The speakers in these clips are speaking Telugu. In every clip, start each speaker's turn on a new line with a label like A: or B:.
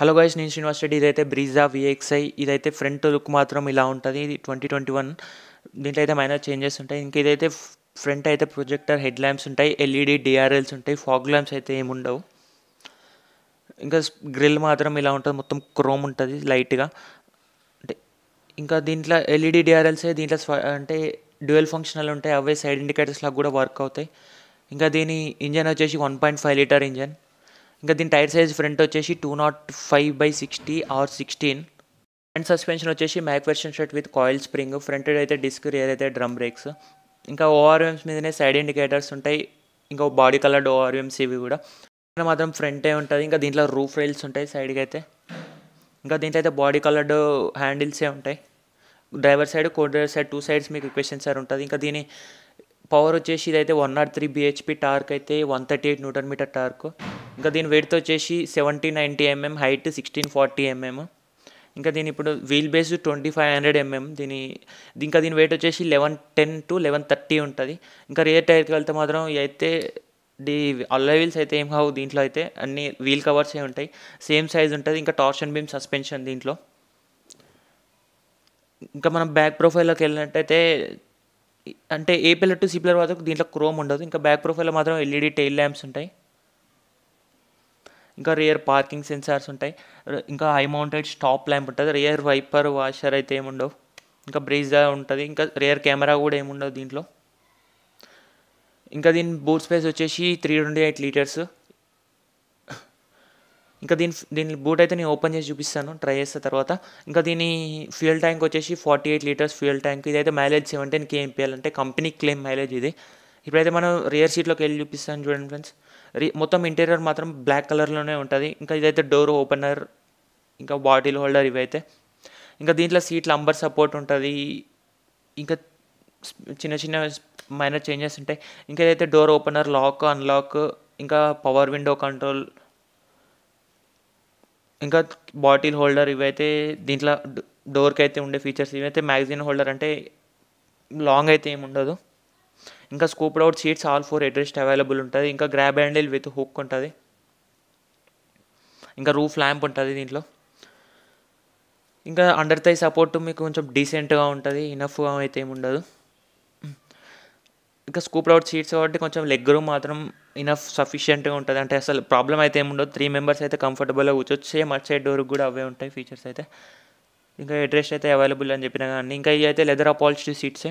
A: హలో గైస్ నేను శ్రీనివాస్ రెడ్డి ఇదైతే బ్రీజా విఎక్స్ఐ ఇదైతే ఫ్రంట్ లుక్ మాత్రం ఇలా ఉంటుంది ఇది ట్వంటీ ట్వంటీ వన్ దీంట్లో అయితే మైనర్ చేంజెస్ ఉంటాయి e ఇంకా ఇదైతే ఫ్రంట్ అయితే ప్రొజెక్టర్ హెడ్ ల్యాంప్స్ ఉంటాయి ఎల్ఈడి డిఆర్ఎల్స్ ఉంటాయి ఫాగ్ ల్యాంప్స్ అయితే ఏముండవు ఇంకా గ్రిల్ మాత్రం ఇలా ఉంటుంది మొత్తం క్రోమ్ ఉంటుంది లైట్గా అంటే ఇంకా దీంట్లో ఎల్ఈడి డిఆర్ఎల్స్ e దీంట్లో అంటే డ్యూయల్ ఫంక్షనల్ ఉంటాయి అవే సైడ్ ఇండికేటర్స్ లాగా కూడా వర్క్ అవుతాయి ఇంకా దీని ఇంజన్ వచ్చేసి one point five litre engine ఇంకా దీని టైర్ సైజ్ ఫ్రంట్ వచ్చేసి two not five by sixty R sixteen front suspension వచ్చేసి McPherson strut with coil spring front అయితే డిస్క్ రియర్ అయితే డ్రమ్ బ్రేక్స్ ఇంకా ఓఆర్ఎమ్స్ మీదనే సైడ్ ఇండికేటర్స్ ఉంటాయి ఇంకా బాడీ కలర్డ్ ఓఆర్ఎమ్స్ ఇవి కూడా మాత్రం ఫ్రంటే ఉంటుంది ఇంకా దీంట్లో రూఫ్ రైల్స్ ఉంటాయి సైడ్కి అయితే ఇంకా దీంట్లో అయితే బాడీ కలర్డ్ హ్యాండిల్సే ఉంటాయి driver side co driver side two sides మీకు క్వశ్చన్ సార్ ఉంటుంది ఇంకా దీని పవర్ వచ్చేసి ఇదైతే one not three BHP torque అయితే one thirty eight newton metre torque ఇంకా దీని వెయిట్ వచ్చేసి seventy ninety MM height sixteen forty MM ఇంకా దీని ఇప్పుడు wheel base twenty five hundred MM దీని ఇంకా దీని వెయిట్ వచ్చేసి eleven ten to eleven thirty ఉంటుంది ఇంకా రియర్ టైర్కి వెళ్తే మాత్రం అయితే ది అల్లా వీల్స్ అయితే ఏం కావు దీంట్లో అయితే అన్ని వీల్ కవర్స్ ఏ ఉంటాయి సేమ్ సైజ్ ఉంటుంది ఇంకా టార్షన్ బీమ్ సస్పెన్షన్ దీంట్లో ఇంకా మనం బ్యాక్ ప్రొఫైల్లోకి వెళ్ళినట్టయితే అంటే A pillar to C pillar వరకు దీంట్లో క్రోమ్ ఉండదు ఇంకా బ్యాక్ ప్రొఫైల్లో మాత్రం ఎల్ఈడి టెయిల్ ల్యాంప్స్ ఉంటాయి ఇంకా రియర్ పార్కింగ్ సెన్సార్స్ ఉంటాయి ఇంకా హై మౌంటెడ్ స్టాప్ ల్యాంప్ ఉంటుంది రియర్ వైపర్ వాషర్ అయితే ఏముండవు ఇంకా బ్రిడ్జ్ ఉంటుంది ఇంకా రియర్ కెమెరా కూడా ఏముండవు దీంట్లో ఇంకా దీని బూట్ స్పేస్ వచ్చేసి త్రీ ట్వంటీ ఎయిట్ లీటర్స్ ఇంకా దీని దీని బూట్ అయితే నేను ఓపెన్ చేసి చూపిస్తాను ట్రై చేసిన తర్వాత ఇంకా దీని ఫ్యూయల్ ట్యాంక్ వచ్చేసి forty eight litres fuel tank ఇదైతే మైలేజ్ సెవెంటీన్ కేఎంపీఎల్ అంటే కంపెనీ క్లెయిమ్ మైలేజ్ ఇది ఇప్పుడైతే మనం రియర్ సీట్లోకి వెళ్ళి చూపిస్తాను చూడండి ఫ్రెండ్స్ మొత్తం ఇంటీరియర్ మాత్రం బ్లాక్ కలర్లోనే ఉంటుంది ఇంకా ఇదైతే డోర్ ఓపెనర్ ఇంకా బాటిల్ హోల్డర్ ఇవైతే ఇంకా దీంట్లో సీట్ లంబర్ సపోర్ట్ ఉంటుంది ఇంకా చిన్న చిన్న మైనర్ చేంజెస్ ఉంటాయి ఇంకా ఏదైతే డోర్ ఓపెనర్ లాక్ అన్లాక్ ఇంకా పవర్ విండో కంట్రోల్ ఇంకా బాటిల్ హోల్డర్ ఇవైతే దీంట్లో డోర్కి అయితే ఉండే ఫీచర్స్ ఇవైతే మ్యాగజైన్ హోల్డర్ అంటే లాంగ్ అయితే ఏమి ఉండదు ఇంకా scooped out seats all four headrest available ఉంటుంది ఇంకా గ్రాబ్ హ్యాండిల్ విత్ హుక్ ఉంటుంది ఇంకా రూఫ్ ల్యాంప్ ఉంటుంది దీంట్లో ఇంకా అండర్ తై సపోర్ట్ మీకు కొంచెం డీసెంట్గా ఉంటుంది ఇనఫ్గా అయితే ఏమి ఉండదు ఇంకా స్కూప్ అవుట్ సీట్స్ కాబట్టి కొంచెం లెగ్ రూమ్ మాత్రం ఇనఫ్ సఫిషియెంట్గా ఉంటుంది అంటే అసలు ప్రాబ్లం అయితే ఏముండదు త్రీ మెంబర్స్ అయితే కంఫర్టబుల్గా కూర్చొచ్చు సేమ్ అట్ సైడ్ డోర్కి కూడా అవే ఉంటాయి ఫీచర్స్ అయితే ఇంకా అడ్రస్ అయితే అవైలబుల్ అని చెప్పిన కానీ ఇంకా ఇవి అయితే లెదర్ అపాలిస్డ్ సీట్సే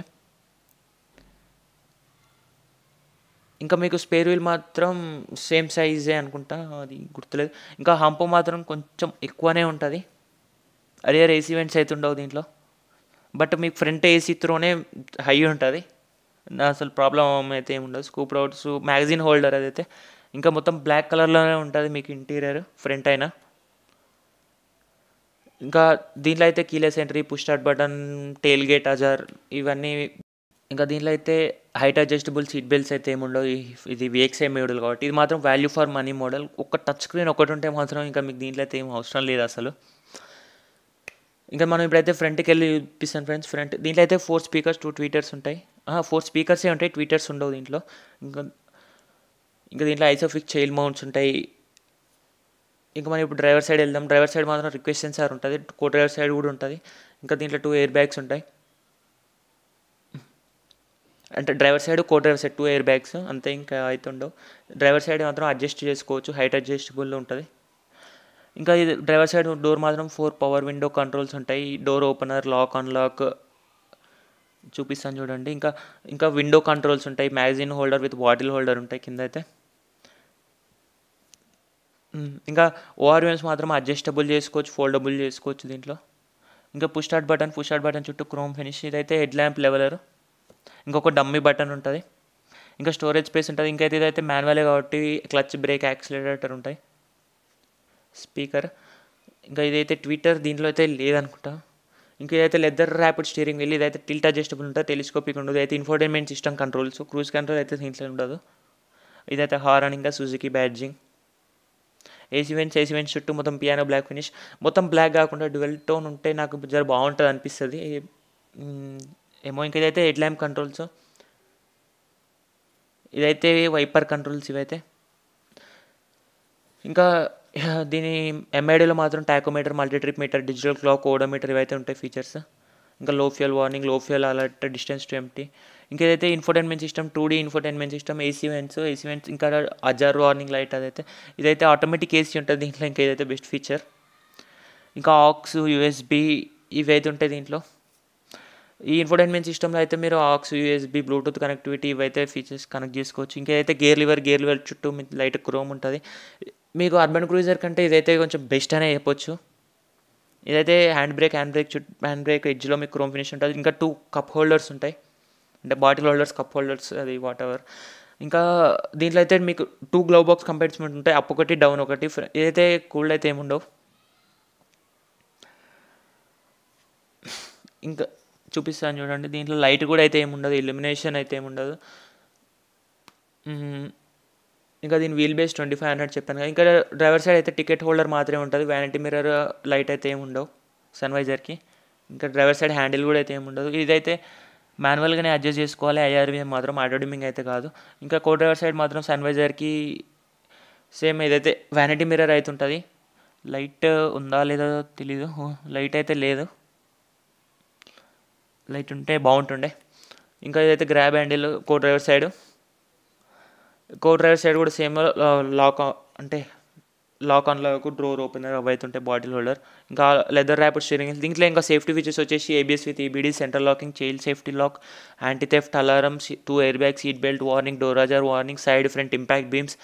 A: ఇంకా మీకు స్పేర్ వీల్ మాత్రం సేమ్ సైజే అనుకుంటా అది గుర్తులేదు ఇంకా హంప్ మాత్రం కొంచెం ఎక్కువనే ఉంటుంది అరియర్ ఏసీ వెంట్స్ అయితే ఉండవు దీంట్లో బట్ మీకు ఫ్రంట్ ఏసీ త్రోనే హై ఉంటుంది అసలు ప్రాబ్లం అయితే ఏమి ఉండదు స్కూప్ రౌట్స్ మ్యాగజైన్ హోల్డర్ అదైతే ఇంకా మొత్తం బ్లాక్ కలర్లోనే ఉంటుంది మీకు ఇంటీరియర్ ఫ్రంట్ అయినా ఇంకా దీంట్లో అయితే keyless entry push start button tailgate ajar ఇవన్నీ ఇంకా దీనిలో అయితే హైట్ అడ్జస్టబుల్ సీట్ బెల్ట్స్ అయితే ఏముండవు ఇది విఎక్స్ఐ మోడల్ కాబట్టి ఇది మాత్రం వాల్యూ ఫర్ మనీ మోడల్ ఒక టచ్ స్క్రీన్ ఒకటి ఉంటే మాత్రం ఇంకా మీకు దీంట్లో అయితే ఏం అవసరం లేదు అసలు ఇంకా మనం ఇప్పుడైతే ఫ్రంట్కి వెళ్ళి చూపిస్తాను ఫ్రెండ్స్ ఫ్రంట్ దీంట్లో అయితే ఫోర్ స్పీకర్స్ టూ ట్వీటర్స్ ఉంటాయి ఫోర్ స్పీకర్సే ఉంటాయి ట్వీటర్స్ ఉండవు దీంట్లో ఇంకా ఇంకా దీంట్లో ఐసోఫిక్ చైల్ మౌంట్స్ ఉంటాయి ఇంకా మనం ఇప్పుడు డ్రైవర్ సైడ్ వెళ్దాం డ్రైవర్ సైడ్ మాత్రం రిక్వెస్ట్ సెన్సార్ ఉంటుంది కో డ్రైవర్ సైడ్ కూడా ఉంటుంది ఇంకా దీంట్లో టూ ఎయిర్ బ్యాగ్స్ ఉంటాయి అంటే driver side co driver side two air bags అంతే ఇంకా అవుతుండవు డ్రైవర్ సైడ్ మాత్రం అడ్జస్ట్ చేసుకోవచ్చు హైట్ అడ్జస్టబుల్ ఉంటుంది ఇంకా ఇది డ్రైవర్ సైడ్ డోర్ మాత్రం ఫోర్ పవర్ విండో కంట్రోల్స్ ఉంటాయి డోర్ ఓపెనర్ లాక్ అన్లాక్ చూపిస్తాను చూడండి ఇంకా ఇంకా విండో కంట్రోల్స్ ఉంటాయి magazine holder with bottle holder ఉంటాయి కింద అయితే ఇంకా ఓఆర్ఎంస్ మాత్రం అడ్జస్టబుల్ చేసుకోవచ్చు ఫోల్డబుల్ చేసుకోవచ్చు దీంట్లో ఇంకా push start button push start button చుట్టూ క్రోమ్ ఫినిష్ ఇదైతే హెడ్ ల్యాంప్ లెవెలరు ఇంకొక డమ్మీ బటన్ ఉంటుంది ఇంకా స్టోరేజ్ స్పేస్ ఉంటుంది ఇంకా ఇదైతే మాన్యువలే కాబట్టి క్లచ్ బ్రేక్ యాక్సిలేటర్ ఉంటాయి స్పీకర్ ఇంకా ఇదైతే ట్విట్టర్ దీంట్లో అయితే లేదనుకుంటా ఇంకా ఇదైతే లెదర్ ర్యాపిడ్ స్టీరింగ్ వెళ్ళి ఇదైతే టిల్ట్ అడ్జస్టబుల్ ఉంటుంది టెలిస్కోపిక్ ఉండదు అయితే infotainment system controls cruise control అయితే దీంట్లో ఉండదు ఇదైతే హార్న్ ఇంకా Suzuki badging AC vents AC vents చుట్టూ మొత్తం పియానో బ్లాక్ ఫినిష్ మొత్తం బ్లాక్ కాకుండా డ్యువెల్ టోన్ ఉంటే నాకు జర బాగుంటుంది అనిపిస్తుంది ఏమో ఇంక ఇదైతే హెడ్ ల్యాంప్ కంట్రోల్స్ ఇదైతే వైపర్ కంట్రోల్స్ ఇవైతే ఇంకా దీని ఎంఐడిలో మాత్రం tachometer multitrip meter digital clock odometer ఇవైతే ఉంటాయి ఫీచర్స్ ఇంకా low fuel warning low fuel alert distance to empty ఇంకా ఏదైతే infotainment system two D infotainment system AC vents AC vents ఇంకా అజార్ వార్నింగ్ లైట్ అదైతే ఇదైతే ఆటోమేటిక్ ఏసీ ఉంటుంది దీంట్లో ఇంకా ఏదైతే బెస్ట్ ఫీచర్ ఇంకా ఆక్స్ యూఎస్బి ఇవైతే ఉంటాయి దీంట్లో ఈ ఇన్ఫోటైన్మెంట్ సిస్టంలో అయితే మీరు ఆక్స్ యూఎస్బి బ్లూటూత్ కనెక్టివిటీ ఇవైతే ఫీచర్స్ కనెక్ట్ చేసుకోవచ్చు ఇంకా అయితే గేర్ లివర్ గేర్ లివర్ చుట్టూ మీకు లైట్ క్రోమ్ ఉంటుంది మీకు అర్బన్ క్రూజర్ కంటే ఇదైతే కొంచెం బెస్ట్ అనే చెప్పొచ్చు ఇదైతే హ్యాండ్ బ్రేక్ హ్యాండ్ బ్రేక్ చుట్టూ హ్యాండ్ బ్రేక్ ఎడ్జ్లో మీకు క్రోమ్ ఫినిష్ ఉంటుంది ఇంకా టూ కప్ హోల్డర్స్ ఉంటాయి అంటే బాటిల్ హోల్డర్స్ కప్ హోల్డర్స్ అది వాట్ ఎవర్ ఇంకా దీంట్లో అయితే మీకు టూ గ్లవ్ బాక్స్ కంపార్ట్స్మెంట్ ఉంటాయి అప్ ఒకటి డౌన్ ఒకటి ఏదైతే కూల్డ్ అయితే ఏముండవు ఇంకా చూపిస్తాను చూడండి దీంట్లో లైట్ కూడా అయితే ఏముండదు ఇల్యూమినేషన్ అయితే ఏముండదు ఇంకా దీని wheel base twenty five hundred చెప్పాను కదా ఇంకా డ్రైవర్ సైడ్ అయితే టికెట్ హోల్డర్ మాత్రమే ఉంటుంది వ్యానిటీ మిర్రర్ లైట్ అయితే ఏమి ఉండవు సన్వైజర్కి ఇంకా డ్రైవర్ సైడ్ హ్యాండిల్ కూడా అయితే ఏమి ఉండదు ఇదైతే మాన్యువల్గానే అడ్జస్ట్ చేసుకోవాలి ఐఆర్వీఎం మాత్రం ఆటోడిమింగ్ అయితే కాదు ఇంకా కో డ్రైవర్ సైడ్ మాత్రం సన్వైజర్కి సేమ్ ఏదైతే వ్యానిటీ మిర్రర్ అయితే ఉంటుంది లైట్ ఉందా లేదో తెలీదు లైట్ అయితే లేదు లైట్ ఉంటే బాగుంటుండే ఇంకా ఇదైతే grab handle co driver side co driver side కూడా సేమ్ లాక్ అంటే lock on lock door opener అవుతుంటే బాటిల్ హోల్డర్ ఇంకా లెదర్ ర్యాప్ స్టీరింగ్ దీంట్లో ఇంకా సేఫ్టీ ఫీచర్స్ వచ్చేసి ABS with EBD centre locking child safety lock anti theft alarm two air bag seat belt warning door ajar warning side front impact beams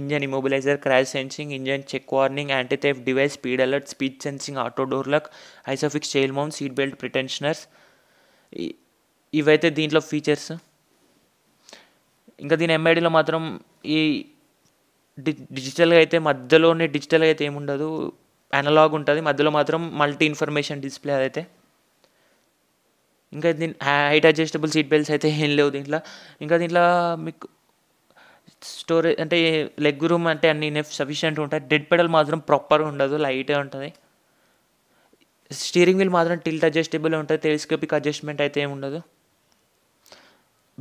A: engine immobilizer crash sensing engine check warning anti theft device speed alert speed sensing auto door lock ISOFIX child mount seat belt pretensioners ఇవైతే దీంట్లో ఫీచర్స్ ఇంకా దీని ఎంఐడిలో మాత్రం ఈ డి డిజిటల్గా అయితే మధ్యలోనే డిజిటల్గా అయితే ఏముండదు అనలాగ్ ఉంటుంది మధ్యలో మాత్రం మల్టీ ఇన్ఫర్మేషన్ డిస్ప్లే అదైతే ఇంకా దీని హైట్ అడ్జస్టబుల్ సీట్ బెల్ట్స్ అయితే ఏం లేవు దీంట్లో ఇంకా దీంట్లో మీకు స్టోరేజ్ అంటే లెగ్ రూమ్ అంటే అన్ని సఫిషియంట్ ఉంటాయి డెడ్ పెడల్ మాత్రం ప్రాపర్గా ఉండదు లైట్గా ఉంటుంది స్టీరింగ్ వీల్ మాత్రం టిల్ట్ అడ్జస్టబుల్ ఉంటుంది టెలిస్కోపిక్ అడ్జస్ట్మెంట్ అయితే ఏమి ఉండదు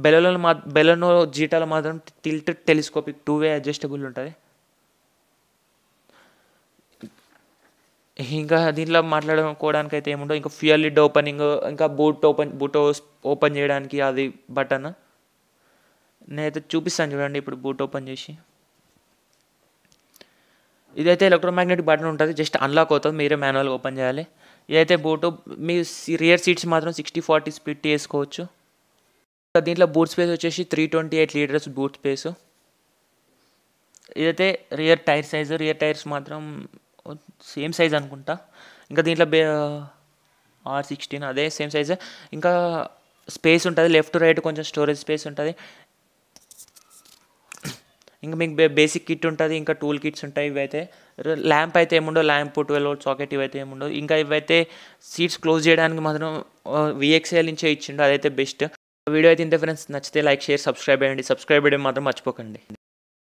A: బెలలోని మా బెలనో జీటాలో మాత్రం tilt telescopic two way adjustable ఉంటుంది ఇంకా దీంట్లో మాట్లాడుకోవడానికి అయితే ఏముండదు ఇంకా ఫ్యూయల్ లిడ్ ఓపెనింగ్ ఇంకా బూట్ ఓపెన్ బూట్ ఓపెన్ చేయడానికి అది బటన్ నేనైతే చూపిస్తాను చూడండి ఇప్పుడు బూట్ ఓపెన్ చేసి ఇదైతే ఎలక్ట్రోమాగ్నెటిక్ బటన్ ఉంటుంది జస్ట్ అన్లాక్ అవుతుంది మీరే మాన్యువల్గా ఓపెన్ చేయాలి ఇదైతే బోటు మీ రియర్ సీట్స్ మాత్రం సిక్స్టీ ఫార్టీ స్ప్లిట్ చేసుకోవచ్చు దీంట్లో బూట్ స్పేస్ వచ్చేసి three twenty eight litres boot space ఇదైతే rear tyre size rear tyres మాత్రం సేమ్ సైజ్ అనుకుంటా ఇంకా దీంట్లో బే ఆర్ సిక్స్టీన్ అదే సేమ్ సైజే ఇంకా స్పేస్ ఉంటుంది లెఫ్ట్ రైట్ కొంచెం స్టోరేజ్ స్పేస్ ఉంటుంది ఇంకా మీకు బేసిక్ కిట్ ఉంటుంది ఇంకా టూల్ కిట్స్ ఉంటాయి ఇవైతే ల్యాంప్ అయితే ఏముండో ల్యాంప్ ట్వెల్వ్ వోల్ట్ సాకెట్ ఇవైతే ఏముండో ఇంకా ఇవైతే సీట్స్ క్లోజ్ చేయడానికి మాత్రం విఎక్స్ఎల్ నుంచే ఇచ్చిండు అదైతే బెస్ట్ వీడియో అయితే ఇంత ఫ్రెండ్స్ నచ్చితే లైక్ షేర్ సబ్స్క్రైబ్ చేయండి సబ్స్క్రైబ్ చేయడం మాత్రం మర్చిపోకండి